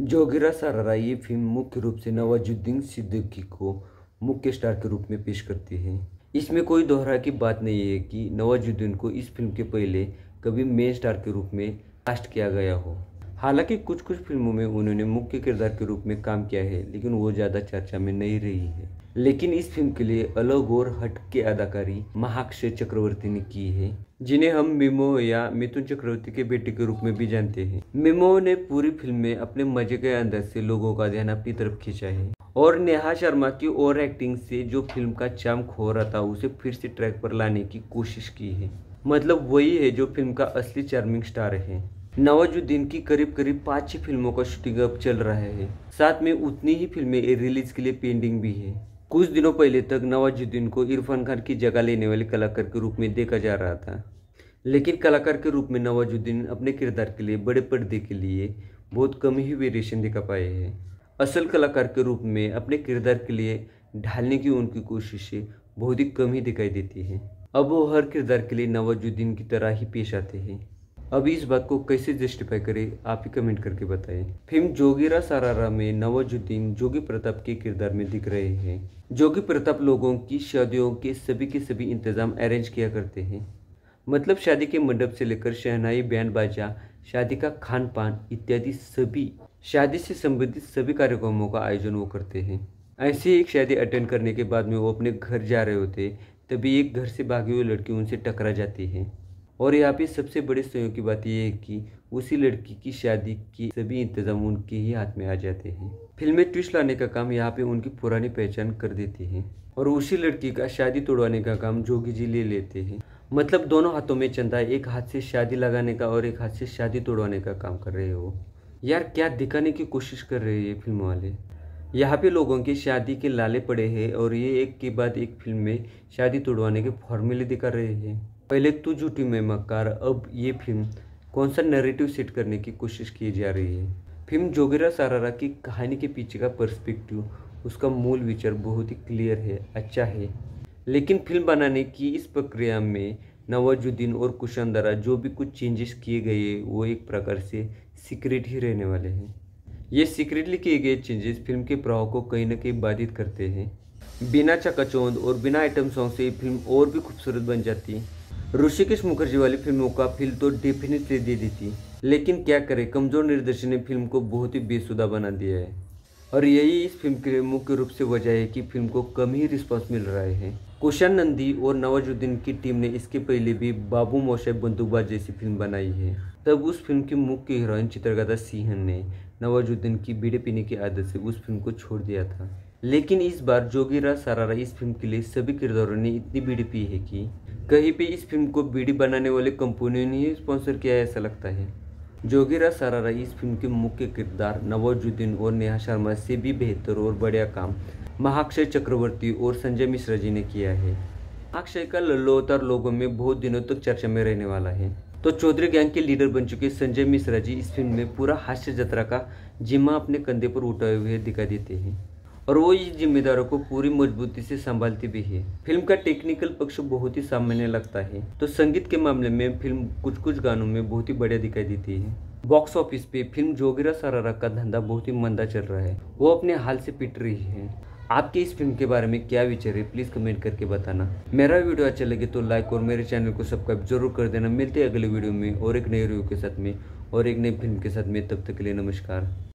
जोगिरा सारा ये फिल्म मुख्य रूप से नवाजुद्दीन सिद्दीकी को मुख्य स्टार के रूप में पेश करती है इसमें कोई दोहरा की बात नहीं है कि नवाजुद्दीन को इस फिल्म के पहले कभी मेन स्टार के रूप में कास्ट किया गया हो हालांकि कुछ कुछ फिल्मों में उन्होंने मुख्य किरदार के रूप में काम किया है लेकिन वो ज़्यादा चर्चा में नहीं रही है लेकिन इस फिल्म के लिए अलग और हट के अदाकारी महाक्षय चक्रवर्ती ने की है जिन्हें हम मिमो या मिथुन चक्रवर्ती के बेटे के रूप में भी जानते हैं मिमो ने पूरी फिल्म में अपने मजे के अंदाज से लोगों का ध्यान अपनी तरफ खींचा है और नेहा शर्मा की ओवर एक्टिंग से जो फिल्म का चाम खो रहा था उसे फिर से ट्रैक पर लाने की कोशिश की है मतलब वही है जो फिल्म का असली चार्मिंग स्टार है नवाजुद्दीन की करीब करीब पाँच ही फिल्मों का शूटिंग अब चल रहा है साथ में उतनी ही फिल्में रिलीज के लिए पेंडिंग भी है कुछ दिनों पहले तक नवाजुद्दीन को इरफान खान की जगह लेने वाले कलाकार के रूप में देखा जा रहा था लेकिन कलाकार के रूप में नवाजुद्दीन अपने किरदार के लिए बड़े पर्दे के लिए बहुत कम ही वेरिएशन दिखा पाए हैं असल कलाकार के रूप में अपने किरदार के लिए ढालने की उनकी कोशिशें बहुत ही कम ही दिखाई देती हैं अब वो हर किरदार के लिए नवाजुद्दीन की तरह ही पेश आते हैं अब इस बात को कैसे जस्टिफाई करें आप ही कमेंट करके बताएं। फिल्म जोगीरा सारारा में नवाजुद्दीन जोगी प्रताप के किरदार में दिख रहे हैं जोगी प्रताप लोगों की शादियों के सभी के सभी इंतजाम अरेंज किया करते हैं मतलब शादी के मंडप से लेकर शहनाई बैंड बाजा शादी का खान पान इत्यादि सभी शादी से संबंधित सभी कार्यक्रमों का आयोजन वो करते हैं ऐसी एक शादी अटेंड करने के बाद में वो अपने घर जा रहे होते तभी एक घर से भागी हुई लड़की उनसे टकरा जाती है और यहाँ पे सबसे बड़े सहयोग की बात यह है कि उसी लड़की की शादी की सभी इंतजाम उनके ही हाथ में आ जाते हैं फिल्म में ट्विस्ट लाने का काम यहाँ पे उनकी पुरानी पहचान कर देती है और उसी लड़की का शादी तोड़वाने का काम जोगी जी ले लेते हैं मतलब दोनों हाथों में चंदा एक हाथ से शादी लगाने का और एक हाथ से शादी तोड़वाने का काम कर रहे हो यार क्या दिखाने की कोशिश कर रहे हैं फिल्म वाले यहाँ पे लोगों की शादी के लाले पड़े हैं और ये एक के बाद एक फिल्म में शादी तोड़वाने के फॉर्मूले दिखा रहे हैं पहले तू झूठी में मकार अब ये फिल्म कौन सा नरेटिव सेट करने की कोशिश की जा रही है फिल्म जोगेरा सारारा की कहानी के पीछे का पर्सपेक्टिव उसका मूल विचार बहुत ही क्लियर है अच्छा है लेकिन फिल्म बनाने की इस प्रक्रिया में नवाजुद्दीन और कुशन द्वारा जो भी कुछ चेंजेस किए गए वो एक प्रकार से सीक्रेट ही रहने वाले हैं ये सीक्रेटली किए गए चेंजेस फिल्म के प्रभाव को कहीं ना कहीं बाधित करते हैं बिना चकाचौंध और बिना आइटम सॉन्ग से फिल्म और भी खूबसूरत बन जाती ऋषिकेश मुखर्जी वाली फिल्मों का फील तो डेफिनेटली दे दी थी लेकिन क्या करें कमज़ोर निर्देशन ने फिल्म को बहुत ही बेसुदा बना दिया है और यही इस फिल्म के मुख्य रूप से वजह है कि फिल्म को कम ही रिस्पॉन्स मिल रहा है कुशन नंदी और नवाजुद्दीन की टीम ने इसके पहले भी बाबू मोशे बंदूकबाज जैसी फिल्म बनाई है तब उस फिल्म की मुख्य हीरोइन चित्रकथा सिंह ने नवाजुद्दीन की बीड़े पीने की आदत से उस फिल्म को छोड़ दिया था लेकिन इस बार जोगीरा सरारा इस फिल्म के लिए सभी किरदारों ने इतनी बीड़ी पी है कि कहीं भी इस फिल्म को बीड़ी बनाने वाले कंपनियों ने स्पॉन्सर किया ऐसा लगता है जोगीरा सरारा इस फिल्म के मुख्य किरदार नवाजुद्दीन और नेहा शर्मा से भी बेहतर और बढ़िया काम महाक्षय चक्रवर्ती और संजय मिश्रा जी ने किया है अक्षय का लल्लोतार लोगों में बहुत दिनों तक चर्चा में रहने वाला है तो चौधरी गैंग के लीडर बन चुके संजय मिश्रा जी इस फिल्म में पूरा हास्य जत्रा का जिम्मा अपने कंधे पर उठाए हुए दिखाई देते हैं और वो इस जिम्मेदारों को पूरी मजबूती से संभालती भी है फिल्म का टेक्निकल पक्ष बहुत ही सामान्य लगता है तो संगीत के मामले में फिल्म कुछ कुछ गानों में बहुत ही बढ़िया दिखाई देती है बॉक्स ऑफिस पे फिल्म जोगिरा सरारा का धंधा बहुत ही मंदा चल रहा है वो अपने हाल से पिट रही है आपके इस फिल्म के बारे में क्या विचार है प्लीज़ कमेंट करके बताना मेरा वीडियो अच्छा लगे तो लाइक और मेरे चैनल को सब्सक्राइब जरूर कर देना मिलते हैं अगले वीडियो में और एक नए रिव्यू के साथ में और एक नई फिल्म के साथ में तब तक के लिए नमस्कार